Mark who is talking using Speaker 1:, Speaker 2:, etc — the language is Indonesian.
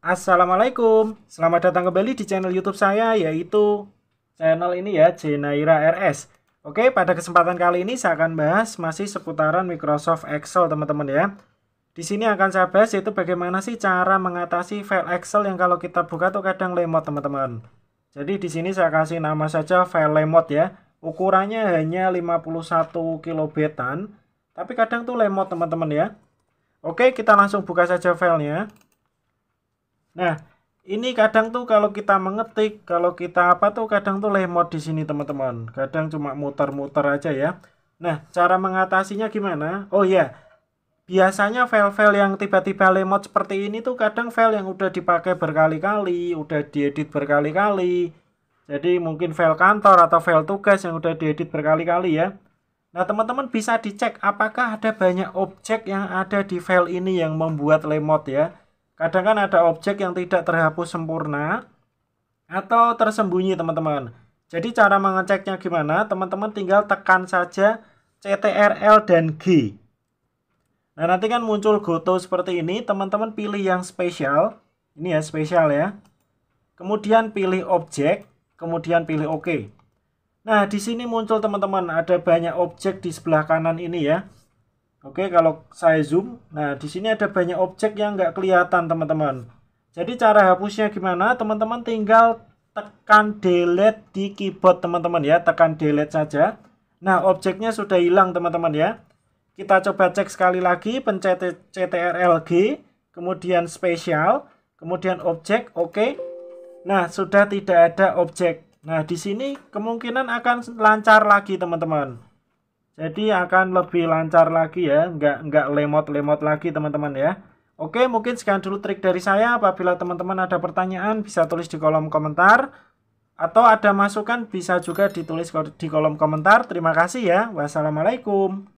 Speaker 1: Assalamualaikum, selamat datang kembali di channel YouTube saya yaitu channel ini ya Jenaira RS. Oke, pada kesempatan kali ini saya akan bahas masih seputaran Microsoft Excel teman-teman ya. Di sini akan saya bahas yaitu bagaimana sih cara mengatasi file Excel yang kalau kita buka tuh kadang lemot teman-teman. Jadi di sini saya kasih nama saja file lemot ya. Ukurannya hanya 51 kilobetan, tapi kadang tuh lemot teman-teman ya. Oke, kita langsung buka saja filenya. Nah, ini kadang tuh kalau kita mengetik, kalau kita apa tuh kadang tuh lemot di sini teman-teman. Kadang cuma muter-muter aja ya. Nah, cara mengatasinya gimana? Oh ya, biasanya file-file yang tiba-tiba lemot seperti ini tuh kadang file yang udah dipakai berkali-kali, udah diedit berkali-kali. Jadi mungkin file kantor atau file tugas yang udah diedit berkali-kali ya. Nah, teman-teman bisa dicek apakah ada banyak objek yang ada di file ini yang membuat lemot ya. Kadang kan ada objek yang tidak terhapus sempurna atau tersembunyi teman-teman. Jadi cara mengeceknya gimana? Teman-teman tinggal tekan saja CTRL dan G. Nah, nanti kan muncul goto seperti ini. Teman-teman pilih yang spesial. Ini ya, spesial ya. Kemudian pilih objek, kemudian pilih OK. Nah, di sini muncul teman-teman, ada banyak objek di sebelah kanan ini ya. Oke, kalau saya zoom, nah di sini ada banyak objek yang nggak kelihatan teman-teman. Jadi cara hapusnya gimana? Teman-teman tinggal tekan delete di keyboard teman-teman ya, tekan delete saja. Nah, objeknya sudah hilang teman-teman ya. Kita coba cek sekali lagi, pencet CTRLG, kemudian spesial, kemudian objek, oke. Okay. Nah, sudah tidak ada objek. Nah, di sini kemungkinan akan lancar lagi teman-teman jadi akan lebih lancar lagi ya nggak nggak lemot-lemot lagi teman-teman ya Oke mungkin sekian dulu trik dari saya apabila teman-teman ada pertanyaan bisa tulis di kolom komentar atau ada masukan bisa juga ditulis di kolom komentar terima kasih ya wassalamualaikum